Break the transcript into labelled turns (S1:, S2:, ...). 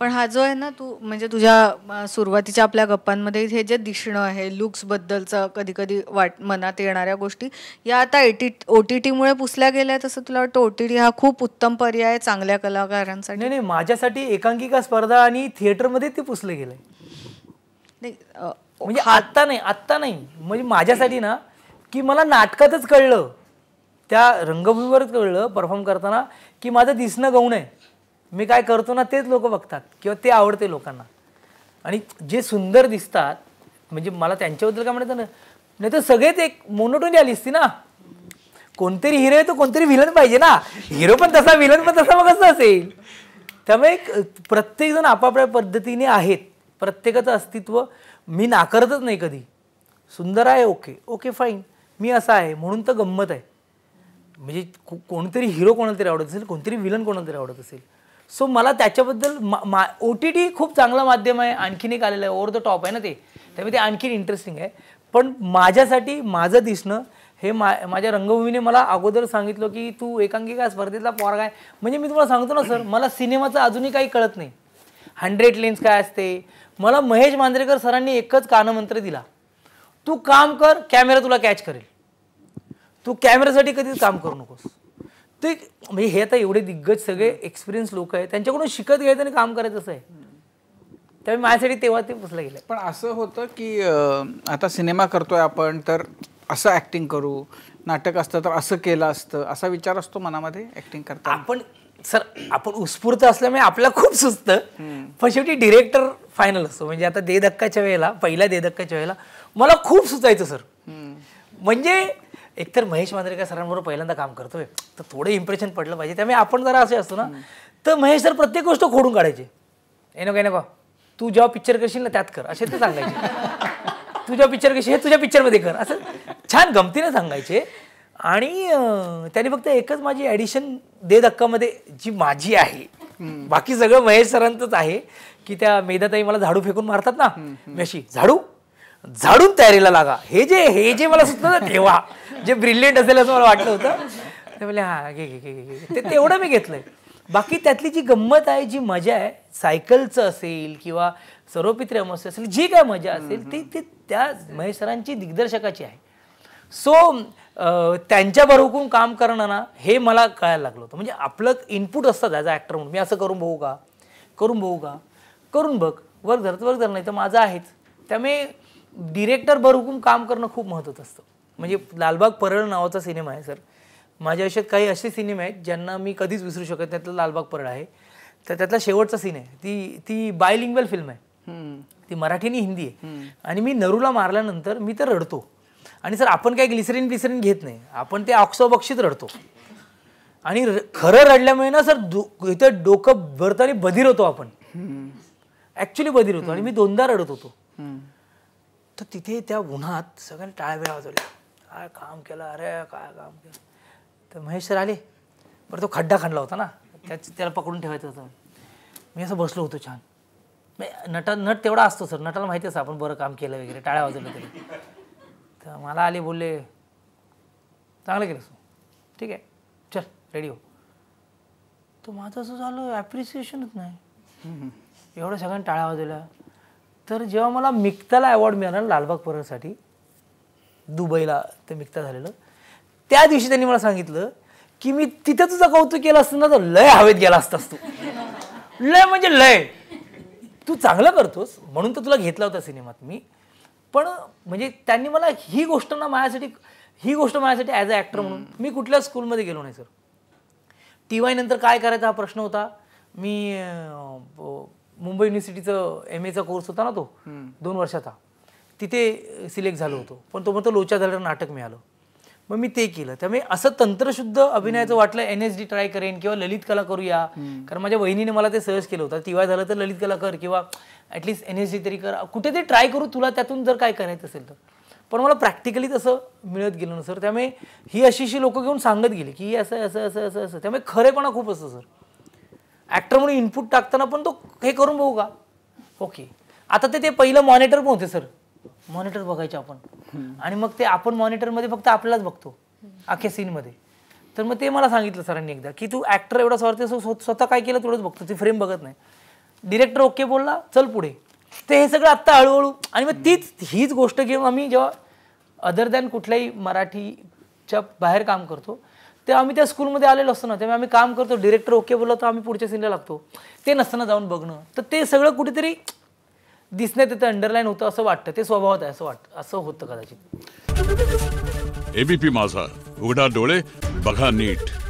S1: पण हा जो आहे ना तू म्हणजे तुझ्या सुरुवातीच्या आपल्या गप्पांमध्ये हे जे दिसणं आहे लुक्सबद्दलचं कधी कधी वाट मनात येणाऱ्या गोष्टी या आता एटी ओ टी टीमुळे पुसल्या गेल्या तसं तुला वाटतं ओ टी टी हा खूप उत्तम पर्याय आहे चांगल्या कलाकारांसाठी नाही नाही माझ्यासाठी एकांकिका स्पर्धा आणि थिएटरमध्ये ते पुसले गेलं नाही म्हणजे आत्ता नाही आत्ता नाही म्हणजे माझ्यासाठी ना की मला नाटकातच कळलं त्या रंगभूमीवरच कळलं परफॉर्म करताना की माझं दिसणं गौण आहे मी काय करतो ना तेच लोक बघतात किंवा ते आवडते लोकांना आणि जे सुंदर दिसतात म्हणजे मला त्यांच्याबद्दल काय म्हणायचं नाही तर सगळेच एक मोनोटोनी आली असती ना कोणतरी हिरो आहे तर कोणतरी विलन पाहिजे ना हिरो पण तसा विलन पण तसा मग कसं असेल त्यामुळे प्रत्येकजण आपापल्या पद्धतीने आहेत प्रत्येकाचं अस्तित्व मी नाकारतच नाही कधी सुंदर आहे ओके ओके फाईन मी असा आहे म्हणून तर गंमत आहे म्हणजे कोणतरी हिरो कोणाला तरी आवडत असेल कोणतरी विलन कोणाला तरी आवडत असेल सो मला त्याच्याबद्दल मा ओ टी टी खूप चांगलं माध्यम आहे आणखीन एक आलेलं आहे ओवर द टॉप आहे ना ते त्यामुळे ते आणखीन इंटरेस्टिंग आहे पण माझ्यासाठी माझं दिसणं हे मा माझ्या रंगभूमीने मला अगोदर सांगितलं की तू एकांकिका स्पर्धेतला पॉर आहे म्हणजे मी तुम्हाला सांगतो ना सर मला सिनेमाचं अजूनही काही कळत नाही हंड्रेड लेन्स काय असते मला महेश मांजरेकर सरांनी एकच कानमंत्र दिला तू काम कर कॅमेरा तुला कॅच करेल तू कॅमेऱ्यासाठी कधीच काम करू नकोस ते म्हणजे हे आता एवढे दिग्गज सगळे एक्सपिरियन्स लोक आहेत त्यांच्याकडून शिकत घ्यायचं आणि काम करायचं असं आहे त्यामुळे माझ्यासाठी तेव्हा ते पुसलं गेलं पण असं होतं की आता सिनेमा करतोय आपण तर असं ऍक्टिंग करू नाटक असतं तर असं केलं असतं असा विचार असतो मनामध्ये ऍक्टिंग करता आपण सर आपण उत्स्फूर्त असल्यामुळे आपल्याला खूप सुचतं पण शेवटी डिरेक्टर फायनल असतो म्हणजे आता दे धक्काच्या वेळेला पहिल्या दे धक्काच्या वेळेला मला खूप सुचायचं सर म्हणजे एकतर महेश मांजरेकर सरांबरोबर पहिल्यांदा काम करतोय तर थोडं इम्प्रेशन पडलं पाहिजे त्यामुळे आपण जरा असे असतो ना तर महेश सर प्रत्येक गोष्ट खोडून काढायची ए नको नको तू जेव्हा पिक्चर करशील ना त्यात कर असे ते सांगायचे तुझ्या पिक्चर कशी हे तुझ्या पिक्चरमध्ये कर असं छान गमतीने सांगायचे आणि त्याने फक्त एकच माझी ॲडिशन दे धक्कामध्ये जी माझी आहे बाकी सगळं महेश सरांचंच आहे की त्या मेधाताई मला झाडू फेकून मारतात ना मी अशी झाडू झाडून तयारीला लागा हे जे हे जे मला सुचलं ना तेव्हा जे ब्रिलियंट असेल असं मला वाटलं होतं ते म्हणजे हा घे घे घे ते तेवढं मी घेतलं बाकी त्यातली जी गंमत आहे जी मजा आहे सायकलचं असेल किंवा सर्वपित्री अमोस्य असेल जी काय मजा असेल ती ती त्या महेश्वरांची दिग्दर्शकाची आहे सो त्यांच्याबरोबर काम करणं ना हे मला कळायला लागलं होतं म्हणजे आपलं इनपुट असतात ॲज अ ॲक्टर म्हणून मी असं करून बघू का करून बघू का करून बघ वर्क धरत वर्क धर नाही तर माझं आहेच त्यामुळे डिरेक्टर बरहुकूम काम करणं खूप महत्त्वाचं असतं म्हणजे लालबाग परळ नावाचा सिनेमा आहे सर माझ्या आयुष्यात काही असे सिनेमे आहेत ज्यांना मी कधीच विसरू शकत नाही त्यातला लालबाग परळ आहे तर त्यातला शेवटचा सीन आहे ती ती बायलिंग्वल फिल्म आहे ती मराठी आणि हिंदी आहे आणि मी नरूला मारल्यानंतर मी तर रडतो आणि सर आपण काही ग्लिसरीन ग्लिसरीन घेत नाही आपण ते ऑक्सोबक्षीत रडतो आणि खरं रडल्यामुळे ना सर इथं डोकं भरताना बधीर होतो आपण ॲक्च्युली बधीर होतो आणि मी दोनदा रडत होतो तर तिथे त्या उन्हात सगळ्यांनी टाळव्या वाजवल्या काय काम केलं अरे काय काम केलं तर महेश सर आले बरं तो खड्डा खणला होता ना त्याच त्याला पकडून ठेवायचं होतं मी असं बसलो होतो छान नटा नट तेवढा असतो सर नटाला माहिती असं आपण बरं काम केलं वगैरे टाळ्या वाजवलं तरी तर मला आले बोलले चांगलं केलं तू ठीक आहे चल रेडी हो तर माझं असं झालं ॲप्रिसिएशनच नाही एवढं सगळ्यांनी टाळ्या वाजवल्या तर जेव्हा मला मिक्ताला अवॉर्ड मिळाला ना लालबाग पुरासाठी दुबईला ते मिक्ता झालेलं त्या दिवशी त्यांनी मला सांगितलं की मी तिथं तुझं कौतुक केलं असतं ना तर लय हवेत गेला असतास तू लय म्हणजे लय तू चांगलं करतोस म्हणून तर तुला घेतला होता सिनेमात मी पण म्हणजे त्यांनी मला ही गोष्ट ना माझ्यासाठी ही गोष्ट माझ्यासाठी ॲज अ ॲक्टर म्हणून मी कुठल्या स्कूलमध्ये गेलो नाही सर टी वायनंतर काय करायचा हा प्रश्न होता मी मुंबई युनिव्हर्सिटीचं एम एचा कोर्स होता ना तो दोन वर्षाचा तिथे सिलेक्ट झालो होतो पण तो म्हणतो लोचा झाल्यावर नाटक मिळालं मग मी ते केलं त्यामुळे असं तंत्रशुद्ध अभिनयाचं वाटलं एन एस डी ट्राय करेन किंवा ललित कला करूया कारण माझ्या वहिनीने मला ते सहज केलं होतं तिवाय झालं तर ललित कला कर किंवा ॲटलिस्ट एन एस डी तरी कर कुठे ट्राय करू तुला त्यातून जर काय करायचं असेल तर पण मला प्रॅक्टिकली तसं मिळत गेलं ना सर त्यामुळे ही अशी अशी लोकं घेऊन सांगत गेली की असं असं असं असं असं त्यामुळे खरेपणा खूप असतं सर ऍक्टर म्हणून इनपुट टाकताना पण तो हे करून बघू का ओके आता ते ते पहिलं मॉनिटर पण होते सर मॉनिटर बघायचे आपण आणि मग ते आपण मॉनिटरमध्ये फक्त आपल्यालाच बघतो अख्ख्या सीनमध्ये तर मग ते मला सांगितलं सरांनी एकदा की तू ॲक्टर एवढा स्वार्थ स्वतः काय केलं तेवढंच बघतो ते फ्रेम बघत नाही डिरेक्टर ओके बोलला चल पुढे ते हे सगळं आत्ता हळूहळू आणि मग तीच हीच गोष्ट घेऊन आम्ही जेव्हा अदर दॅन कुठल्याही मराठीच्या बाहेर काम करतो ते आम्ही त्या स्कूलमध्ये आलेलो असतो ना त्यामुळे आम्ही काम करतो डिरेक्टर ओके बोलला तर आम्ही पुढच्या सीनला लागतो ते नसताना जाऊन बघणं तर ते सगळं कुठेतरी दिसण्यात येतं अंडरलाईन होतं असं वाटतं ते स्वभावात आहे असं वाटतं असं होतं कदाचित एबीपी माझा उघडा डोळे बघा नीट